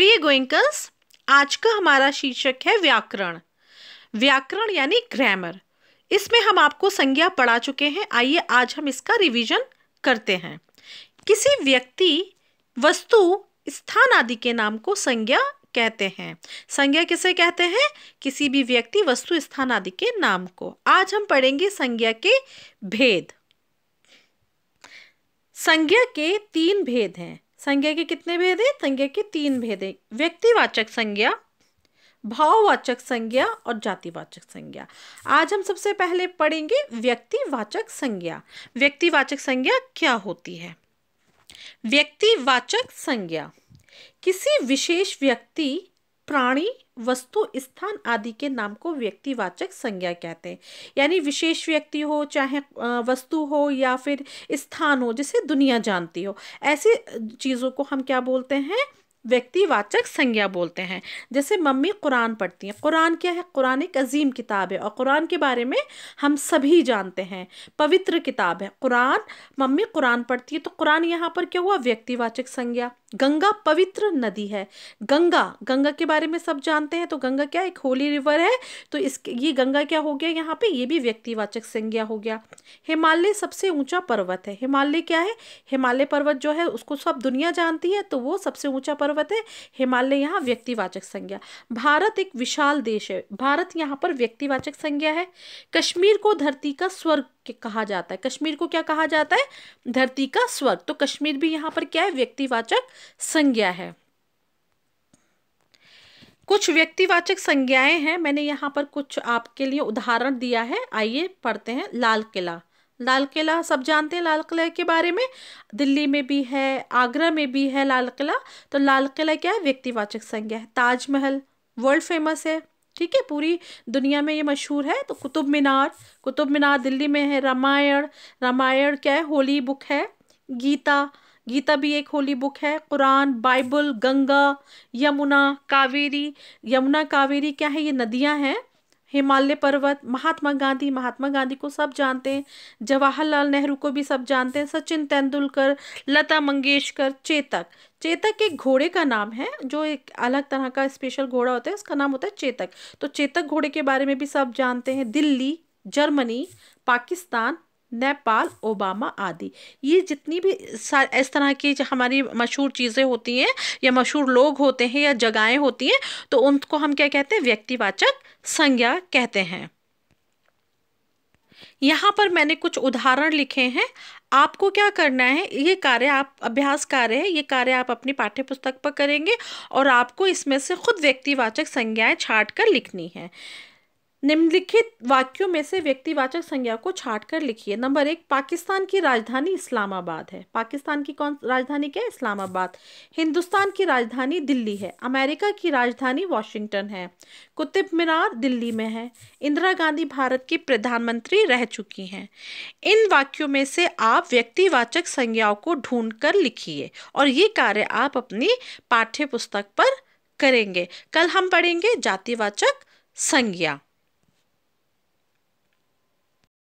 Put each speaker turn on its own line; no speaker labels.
प्रिय गोइंकल्स आज का हमारा शीर्षक है व्याकरण व्याकरण यानी ग्रामर इसमें हम आपको संज्ञा पढ़ा चुके हैं आइए आज हम इसका रिवीजन करते हैं किसी व्यक्ति वस्तु स्थान आदि के नाम को संज्ञा कहते हैं संज्ञा किसे कहते हैं किसी भी व्यक्ति वस्तु स्थान आदि के नाम को आज हम पढ़ेंगे संज्ञा के भेद संज्ञा के तीन भेद हैं संज्ञा के कितने भेद हैं संज्ञा के तीन भेद हैं व्यक्तिवाचक संज्ञा भाववाचक संज्ञा और जातिवाचक संज्ञा आज हम सबसे पहले पढ़ेंगे व्यक्तिवाचक संज्ञा व्यक्तिवाचक संज्ञा क्या होती है व्यक्तिवाचक संज्ञा किसी विशेष व्यक्ति प्राणी वस्तु स्थान आदि के नाम को व्यक्तिवाचक संज्ञा कहते हैं यानी विशेष व्यक्ति हो चाहे वस्तु हो या फिर स्थान हो जिसे दुनिया जानती हो ऐसी चीज़ों को हम क्या बोलते हैं व्यक्तिवाचक संज्ञा बोलते हैं जैसे मम्मी कुरान पढ़ती हैं कुरान क्या है कुरान एक अजीम किताब है और कुरान के बारे में हम सभी जानते हैं पवित्र किताब है कुरान मम्मी कुरान पढ़ती है तो कुरान यहाँ पर क्या हुआ व्यक्तिवाचक संज्ञा गंगा पवित्र नदी है गंगा गंगा के बारे में सब जानते हैं तो गंगा क्या एक होली रिवर है तो इस ये गंगा क्या हो गया यहाँ पे ये भी व्यक्तिवाचक संज्ञा हो गया हिमालय सबसे ऊंचा पर्वत है हिमालय क्या है हिमालय पर्वत जो है उसको सब दुनिया जानती है तो वो सबसे ऊंचा पर्वत पर्वत है हिमालय यहाँ व्यक्तिवाचक संज्ञा भारत एक विशाल देश है भारत यहाँ पर व्यक्तिवाचक संज्ञा है कश्मीर को धरती का स्वर्ग कहा जाता है कश्मीर को क्या कहा जाता है धरती का स्वर्ग तो कश्मीर भी यहाँ पर क्या है व्यक्तिवाचक संज्ञा है कुछ व्यक्तिवाचक संज्ञाएं हैं मैंने यहाँ पर कुछ आपके लिए उदाहरण दिया है आइए पढ़ते हैं लाल किला लाल किला सब जानते हैं लाल किले के बारे में दिल्ली में भी है आगरा में भी है लाल किला तो लाल किला क्या है व्यक्तिवाचक संज्ञा है ताजमहल वर्ल्ड फेमस है ठीक है पूरी दुनिया में ये मशहूर है तो कुतुब मीनार कुतुब मीनार दिल्ली में है रामायण रामायण क्या है होली बुक है गीता गीता भी एक होली बुक है कुरान बाइबल गंगा यमुना कावेरी यमुना कावेरी क्या है ये नदियां हैं हिमालय पर्वत महात्मा गांधी महात्मा गांधी को सब जानते हैं जवाहरलाल नेहरू को भी सब जानते हैं सचिन तेंदुलकर लता मंगेशकर चेतक चेतक एक घोड़े का नाम है जो एक अलग तरह का स्पेशल घोड़ा होता है उसका नाम होता है चेतक तो चेतक घोड़े के बारे में भी सब जानते हैं दिल्ली जर्मनी पाकिस्तान नेपाल ओबामा आदि ये जितनी भी इस तरह की हमारी मशहूर चीज़ें होती हैं या मशहूर लोग होते हैं या जगहें होती हैं तो उनको हम क्या कहते हैं व्यक्तिवाचक संज्ञा कहते हैं यहाँ पर मैंने कुछ उदाहरण लिखे हैं आपको क्या करना है ये कार्य आप अभ्यास कार्य है ये कार्य आप अपनी पाठ्य पुस्तक पर करेंगे और आपको इसमें से खुद व्यक्तिवाचक संज्ञाएं छाट कर लिखनी है निम्नलिखित वाक्यों में से व्यक्तिवाचक संज्ञा को छाट कर लिखिए नंबर एक पाकिस्तान की राजधानी इस्लामाबाद है पाकिस्तान की कौन राजधानी क्या है इस्लामाबाद हिंदुस्तान की राजधानी दिल्ली है अमेरिका की राजधानी वॉशिंगटन है कुतुब मीनार दिल्ली में है इंदिरा गांधी भारत की प्रधानमंत्री रह चुकी हैं इन वाक्यों में से आप व्यक्तिवाचक संज्ञाओं को ढूंढ कर लिखिए और ये कार्य आप अपनी पाठ्य पुस्तक पर करेंगे कल हम पढ़ेंगे जातिवाचक संज्ञा